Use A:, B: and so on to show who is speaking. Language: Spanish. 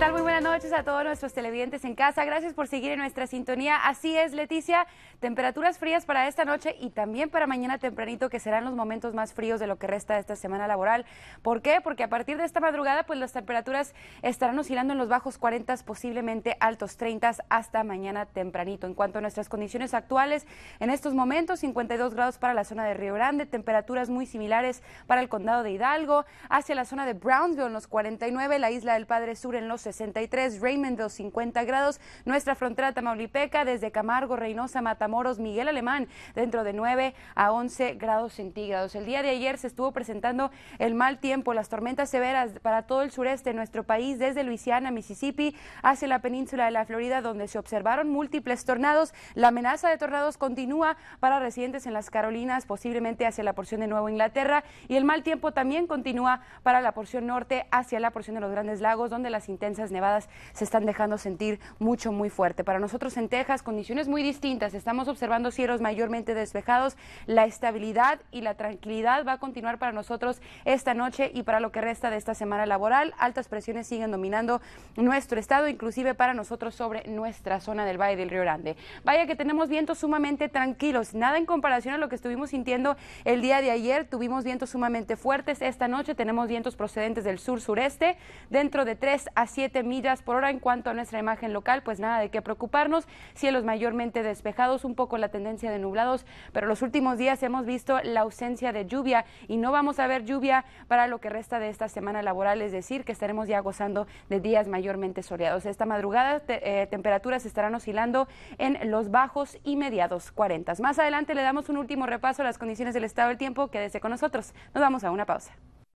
A: tal? Muy buenas noches a todos nuestros televidentes en casa. Gracias por seguir en nuestra sintonía. Así es, Leticia. Temperaturas frías para esta noche y también para mañana tempranito, que serán los momentos más fríos de lo que resta de esta semana laboral. ¿Por qué? Porque a partir de esta madrugada, pues las temperaturas estarán oscilando en los bajos 40, posiblemente altos 30 hasta mañana tempranito. En cuanto a nuestras condiciones actuales, en estos momentos 52 grados para la zona de Río Grande, temperaturas muy similares para el condado de Hidalgo, hacia la zona de Brownsville en los 49, la isla del Padre Sur en los 63, Raymond dos grados, nuestra frontera tamaulipeca desde Camargo, Reynosa, Matamoros, Miguel Alemán, dentro de 9 a 11 grados centígrados. El día de ayer se estuvo presentando el mal tiempo, las tormentas severas para todo el sureste de nuestro país, desde Luisiana, Mississippi, hacia la península de la Florida, donde se observaron múltiples tornados. La amenaza de tornados continúa para residentes en las Carolinas, posiblemente hacia la porción de Nueva Inglaterra, y el mal tiempo también continúa para la porción norte hacia la porción de los Grandes Lagos, donde las intensas nevadas se están dejando sentir mucho, muy fuerte. Para nosotros en Texas, condiciones muy distintas. Estamos observando cielos mayormente despejados. La estabilidad y la tranquilidad va a continuar para nosotros esta noche y para lo que resta de esta semana laboral. Altas presiones siguen dominando nuestro estado, inclusive para nosotros sobre nuestra zona del Valle del Río Grande. Vaya que tenemos vientos sumamente tranquilos, nada en comparación a lo que estuvimos sintiendo el día de ayer. Tuvimos vientos sumamente fuertes. Esta noche tenemos vientos procedentes del sur-sureste dentro de 3 a 7 millas por hora. En cuanto a nuestra imagen local, pues nada de qué preocuparnos. Cielos mayormente despejados, un poco la tendencia de nublados, pero los últimos días hemos visto la ausencia de lluvia y no vamos a ver lluvia para lo que resta de esta semana laboral, es decir, que estaremos ya gozando de días mayormente soleados. Esta madrugada eh, temperaturas estarán oscilando en los bajos y mediados 40. Más adelante le damos un último repaso a las condiciones del estado del tiempo. Quédese con nosotros. Nos vamos a una pausa.